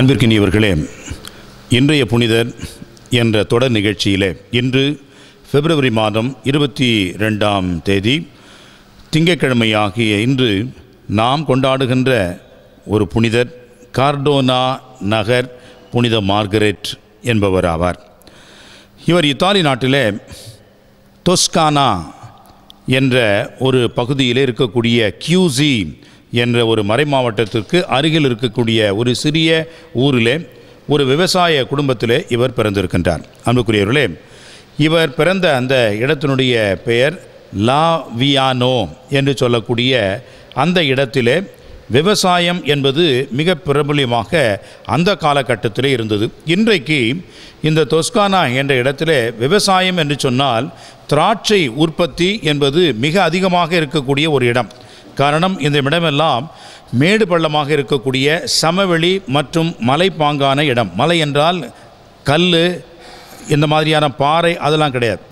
அன்பிற்கினியவர்களே இன்றைய புனிதர் என்ற தொடர் நிகழ்ச்சியிலே இன்று பிப்ரவரி மாதம் இருபத்தி ரெண்டாம் தேதி திங்கக்கிழமையாகிய இன்று நாம் கொண்டாடுகின்ற ஒரு புனிதர் கார்டோனா நகர் புனித மார்கரெட் என்பவர் ஆவார் இவர் இத்தாலி நாட்டிலே தொஸ்கானா என்ற ஒரு பகுதியில் இருக்கக்கூடிய கியூசி என்ற ஒரு மறை மாவட்டத்திற்கு அருகில் இருக்கக்கூடிய ஒரு சிறிய ஊரிலே ஒரு விவசாய குடும்பத்திலே இவர் பிறந்திருக்கின்றார் அன்புக்குரியவர்களே இவர் பிறந்த அந்த இடத்தினுடைய பெயர் லாவியானோ என்று சொல்லக்கூடிய அந்த இடத்திலே விவசாயம் என்பது மிக பிரபலியமாக அந்த காலகட்டத்தில் இருந்தது இன்றைக்கு இந்த தொஸ்கானா என்ற இடத்துல விவசாயம் என்று சொன்னால் திராட்சை உற்பத்தி என்பது மிக அதிகமாக இருக்கக்கூடிய ஒரு இடம் காரணம் இந்த இடமெல்லாம் மேடு பள்ளமாக இருக்கக்கூடிய சமவெளி மற்றும் மலைப்பாங்கான இடம் மலை என்றால் கல் இந்த மாதிரியான பாறை அதெல்லாம் கிடையாது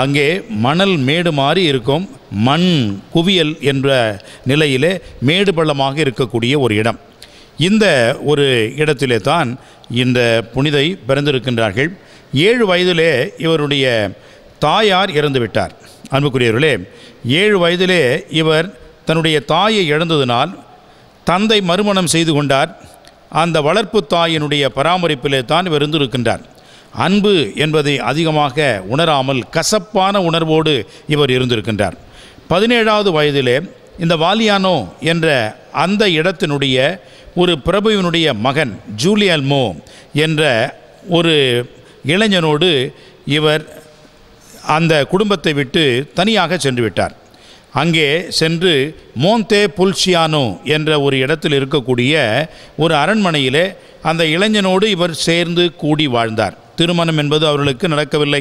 அங்கே மணல் மேடு மாறி இருக்கும் மண் குவியல் என்ற நிலையிலே மேடு பள்ளமாக இருக்கக்கூடிய ஒரு இடம் இந்த ஒரு இடத்திலே தான் இந்த புனிதை பிறந்திருக்கின்றார்கள் ஏழு வயதிலே இவருடைய தாயார் இறந்துவிட்டார் அன்புக்குரியவர்களே ஏழு வயதிலே இவர் தன்னுடைய தாயை இழந்ததினால் தந்தை மறுமணம் செய்து கொண்டார் அந்த வளர்ப்பு தாயினுடைய பராமரிப்பிலே தான் இவர் இருந்திருக்கின்றார் அன்பு என்பதை அதிகமாக உணராமல் கசப்பான உணர்வோடு இவர் இருந்திருக்கின்றார் பதினேழாவது வயதிலே இந்த வாலியானோ என்ற அந்த இடத்தினுடைய ஒரு பிரபுவினுடைய மகன் ஜூலியல்மோ என்ற ஒரு இளைஞனோடு இவர் அந்த குடும்பத்தை விட்டு தனியாக சென்று விட்டார் அங்கே சென்று மோந்தே புல்சியானோ என்ற ஒரு இடத்தில் இருக்கக்கூடிய ஒரு அரண்மனையிலே அந்த இளைஞனோடு இவர் சேர்ந்து கூடி வாழ்ந்தார் திருமணம் என்பது அவர்களுக்கு நடக்கவில்லை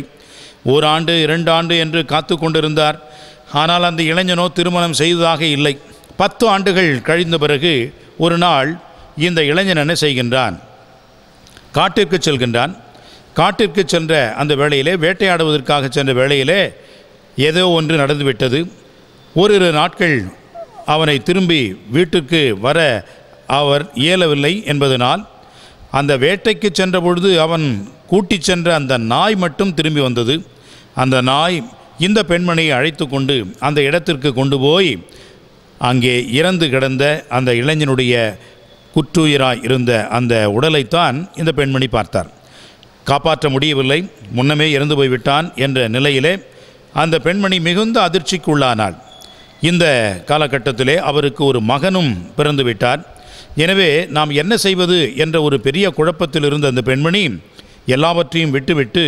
ஓராண்டு இரண்டு ஆண்டு என்று காத்து கொண்டிருந்தார் ஆனால் அந்த இளைஞனோ திருமணம் செய்ததாக இல்லை பத்து ஆண்டுகள் கழிந்த பிறகு ஒரு நாள் இந்த இளைஞன் என்ன செய்கின்றான் காட்டிற்கு செல்கின்றான் காட்டிற்கு சென்ற அந்த வேளையிலே வேட்டையாடுவதற்காக சென்ற வேளையிலே ஏதோ ஒன்று நடந்துவிட்டது ஓரிரு நாட்கள் அவனை திரும்பி வீட்டுக்கு வர அவர் இயலவில்லை என்பதனால் அந்த வேட்டைக்கு சென்ற பொழுது அவன் கூட்டி சென்ற அந்த நாய் மட்டும் திரும்பி வந்தது அந்த நாய் இந்த பெண்மணியை அழைத்து கொண்டு அந்த இடத்திற்கு கொண்டு போய் அங்கே இறந்து கிடந்த அந்த இளைஞனுடைய குற்றுயிராய் இருந்த அந்த உடலைத்தான் இந்த பெண்மணி பார்த்தார் காப்பாற்ற முடியவில்லை முன்னமே இறந்து போய்விட்டான் என்ற நிலையிலே அந்த பெண்மணி மிகுந்த அதிர்ச்சிக்குள்ளானாள் இந்த காலகட்டத்திலே அவருக்கு ஒரு மகனும் பிறந்துவிட்டார் எனவே நாம் என்ன செய்வது என்ற ஒரு பெரிய குழப்பத்தில் இருந்த அந்த பெண்மணி எல்லாவற்றையும் விட்டுவிட்டு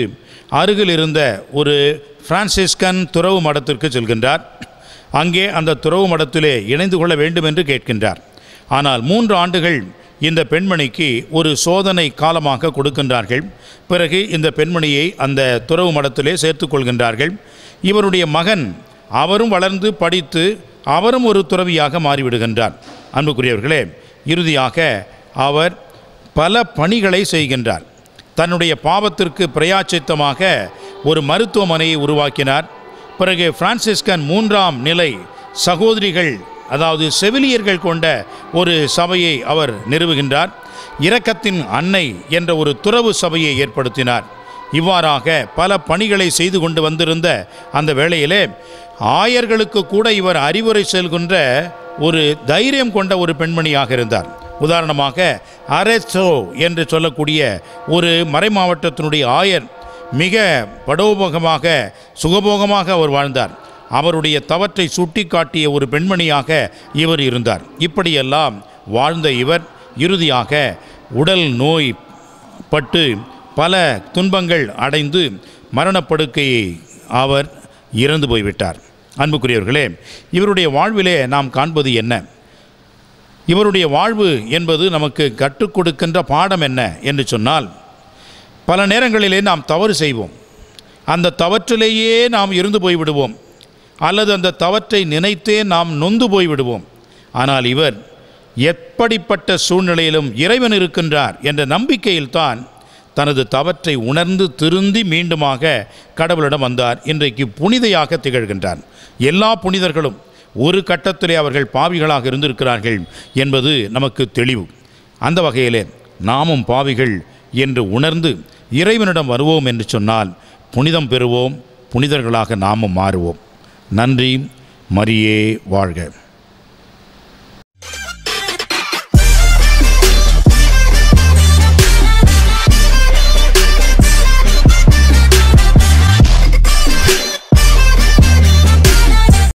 அருகில் இருந்த ஒரு பிரான்சிஸ்கன் துறவு மடத்திற்கு செல்கின்றார் அங்கே அந்த துறவு மடத்திலே இணைந்து கொள்ள வேண்டும் என்று கேட்கின்றார் ஆனால் மூன்று ஆண்டுகள் இந்த பெண்மணிக்கு ஒரு சோதனை காலமாக கொடுக்கின்றார்கள் பிறகு இந்த பெண்மணியை அந்த துறவு மடத்திலே சேர்த்து கொள்கின்றார்கள் இவருடைய மகன் அவரும் வளர்ந்து படித்து அவரும் ஒரு துறவியாக மாறிவிடுகின்றார் அன்புக்குரியவர்களே இறுதியாக அவர் பல பணிகளை செய்கின்றார் தன்னுடைய பாவத்திற்கு பிரயாச்சித்தமாக ஒரு மருத்துவமனையை உருவாக்கினார் பிறகு பிரான்சிஸ்கன் மூன்றாம் நிலை சகோதரிகள் அதாவது செவிலியர்கள் கொண்ட ஒரு சபையை அவர் நிறுவுகின்றார் இரக்கத்தின் அன்னை என்ற ஒரு துறவு சபையை ஏற்படுத்தினார் இவ்வாறாக பல பணிகளை செய்து கொண்டு வந்திருந்த அந்த வேளையிலே ஆயர்களுக்கு கூட இவர் அறிவுரை செல்கின்ற ஒரு தைரியம் கொண்ட ஒரு பெண்மணியாக இருந்தார் உதாரணமாக அரேசோ என்று சொல்லக்கூடிய ஒரு மறைமாவட்டத்தினுடைய ஆயர் மிக படோபோகமாக சுகபோகமாக அவர் வாழ்ந்தார் அவருடைய தவற்றை சுட்டி காட்டிய ஒரு பெண்மணியாக இவர் இருந்தார் இப்படியெல்லாம் வாழ்ந்த இவர் இறுதியாக உடல் நோய் பட்டு பல துன்பங்கள் அடைந்து மரணப்படுக்கையை அவர் இறந்து போய்விட்டார் அன்புக்குரியவர்களே இவருடைய வாழ்விலே நாம் காண்பது என்ன இவருடைய வாழ்வு என்பது நமக்கு கற்றுக் கொடுக்கின்ற பாடம் என்ன என்று சொன்னால் பல நேரங்களிலே நாம் தவறு செய்வோம் அந்த தவற்றிலேயே நாம் இருந்து போய்விடுவோம் அல்லது அந்த தவற்றை நினைத்தே நாம் நொந்து போய்விடுவோம் ஆனால் இவர் எப்படிப்பட்ட சூழ்நிலையிலும் இறைவன் இருக்கின்றார் என்ற நம்பிக்கையில்தான் தனது தவற்றை உணர்ந்து திருந்தி மீண்டுமாக கடவுளிடம் வந்தார் இன்றைக்கு புனிதையாக திகழ்கின்றார் எல்லா புனிதர்களும் ஒரு கட்டத்திலே அவர்கள் பாவிகளாக இருந்திருக்கிறார்கள் என்பது நமக்கு தெளிவு அந்த வகையிலே நாமும் பாவிகள் என்று உணர்ந்து இறைவனிடம் வருவோம் என்று சொன்னால் புனிதம் பெறுவோம் புனிதர்களாக நாமும் மாறுவோம் நன்றி மரியே வாழ்க